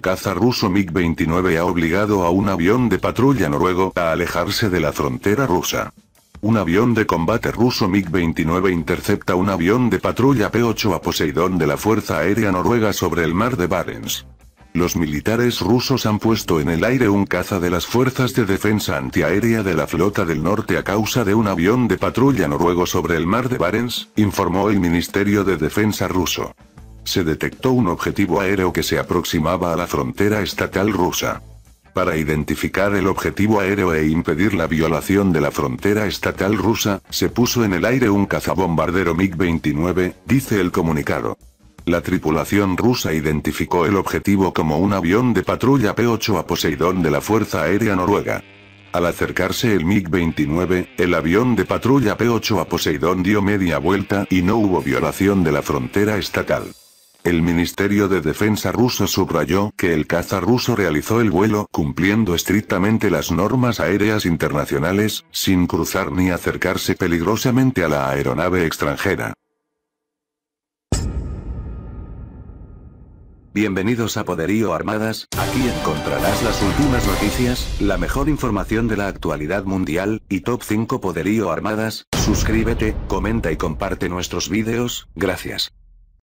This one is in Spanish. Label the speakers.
Speaker 1: caza ruso MiG-29 ha obligado a un avión de patrulla noruego a alejarse de la frontera rusa. Un avión de combate ruso MiG-29 intercepta un avión de patrulla P-8 a Poseidón de la Fuerza Aérea Noruega sobre el mar de Barents. Los militares rusos han puesto en el aire un caza de las fuerzas de defensa antiaérea de la flota del norte a causa de un avión de patrulla noruego sobre el mar de Barents, informó el Ministerio de Defensa ruso se detectó un objetivo aéreo que se aproximaba a la frontera estatal rusa. Para identificar el objetivo aéreo e impedir la violación de la frontera estatal rusa, se puso en el aire un cazabombardero MiG-29, dice el comunicado. La tripulación rusa identificó el objetivo como un avión de patrulla P-8 a Poseidón de la Fuerza Aérea Noruega. Al acercarse el MiG-29, el avión de patrulla P-8 a Poseidón dio media vuelta y no hubo violación de la frontera estatal. El Ministerio de Defensa ruso subrayó que el caza ruso realizó el vuelo cumpliendo estrictamente las normas aéreas internacionales, sin cruzar ni acercarse peligrosamente a la aeronave extranjera.
Speaker 2: Bienvenidos a Poderío Armadas, aquí encontrarás las últimas noticias, la mejor información de la actualidad mundial, y top 5 Poderío Armadas, suscríbete, comenta y comparte nuestros vídeos, gracias.